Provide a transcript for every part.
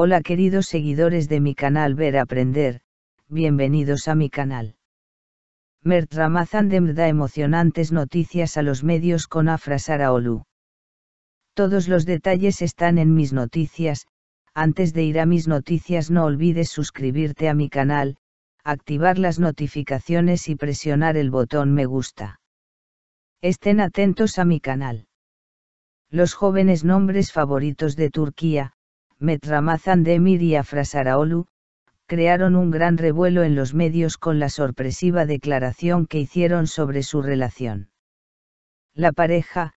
Hola queridos seguidores de mi canal Ver Aprender, bienvenidos a mi canal. Mert Ramazandem da emocionantes noticias a los medios con Afra Saraolu. Todos los detalles están en mis noticias, antes de ir a mis noticias no olvides suscribirte a mi canal, activar las notificaciones y presionar el botón me gusta. Estén atentos a mi canal. Los jóvenes nombres favoritos de Turquía, Metramazan Demir y Afrasaraolu, crearon un gran revuelo en los medios con la sorpresiva declaración que hicieron sobre su relación. La pareja,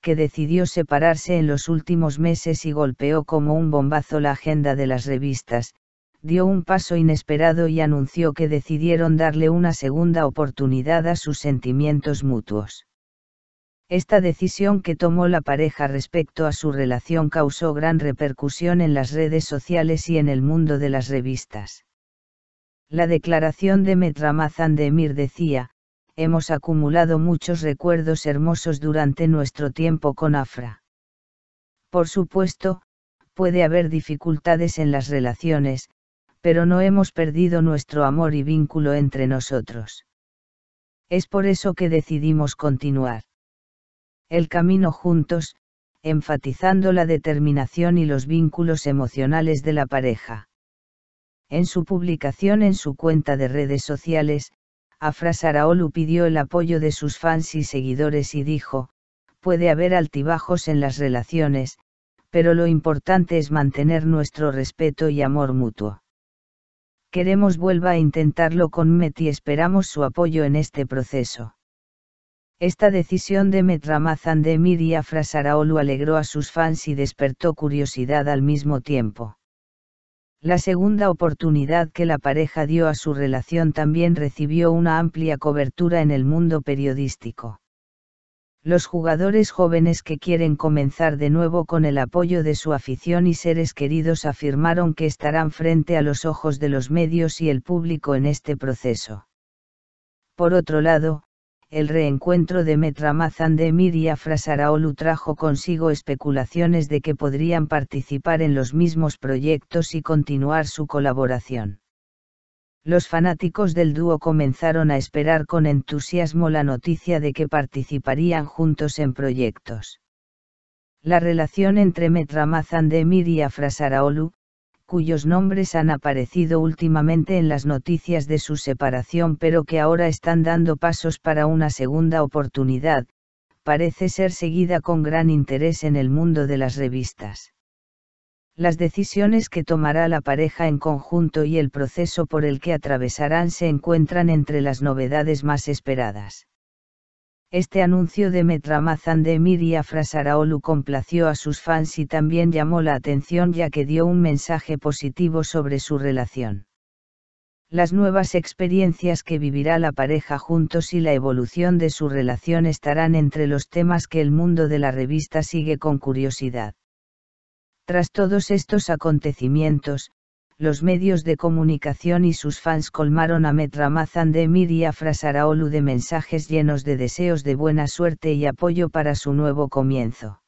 que decidió separarse en los últimos meses y golpeó como un bombazo la agenda de las revistas, dio un paso inesperado y anunció que decidieron darle una segunda oportunidad a sus sentimientos mutuos. Esta decisión que tomó la pareja respecto a su relación causó gran repercusión en las redes sociales y en el mundo de las revistas. La declaración de Metramazan de Emir decía, hemos acumulado muchos recuerdos hermosos durante nuestro tiempo con Afra. Por supuesto, puede haber dificultades en las relaciones, pero no hemos perdido nuestro amor y vínculo entre nosotros. Es por eso que decidimos continuar el camino juntos, enfatizando la determinación y los vínculos emocionales de la pareja. En su publicación en su cuenta de redes sociales, Afra Saraolu pidió el apoyo de sus fans y seguidores y dijo, puede haber altibajos en las relaciones, pero lo importante es mantener nuestro respeto y amor mutuo. Queremos vuelva a intentarlo con Met y esperamos su apoyo en este proceso. Esta decisión de Metramazan de Emir y alegró a sus fans y despertó curiosidad al mismo tiempo. La segunda oportunidad que la pareja dio a su relación también recibió una amplia cobertura en el mundo periodístico. Los jugadores jóvenes que quieren comenzar de nuevo con el apoyo de su afición y seres queridos afirmaron que estarán frente a los ojos de los medios y el público en este proceso. Por otro lado, el reencuentro de Metramazan de y Afra trajo consigo especulaciones de que podrían participar en los mismos proyectos y continuar su colaboración. Los fanáticos del dúo comenzaron a esperar con entusiasmo la noticia de que participarían juntos en proyectos. La relación entre Metramazan de Emir y Afrasaraolu, cuyos nombres han aparecido últimamente en las noticias de su separación pero que ahora están dando pasos para una segunda oportunidad, parece ser seguida con gran interés en el mundo de las revistas. Las decisiones que tomará la pareja en conjunto y el proceso por el que atravesarán se encuentran entre las novedades más esperadas. Este anuncio de Metramazan de Emir y Afrasaraolu complació a sus fans y también llamó la atención ya que dio un mensaje positivo sobre su relación. Las nuevas experiencias que vivirá la pareja juntos y la evolución de su relación estarán entre los temas que el mundo de la revista sigue con curiosidad. Tras todos estos acontecimientos, los medios de comunicación y sus fans colmaron a Metramazan de Emir y a Frasaraolu de mensajes llenos de deseos de buena suerte y apoyo para su nuevo comienzo.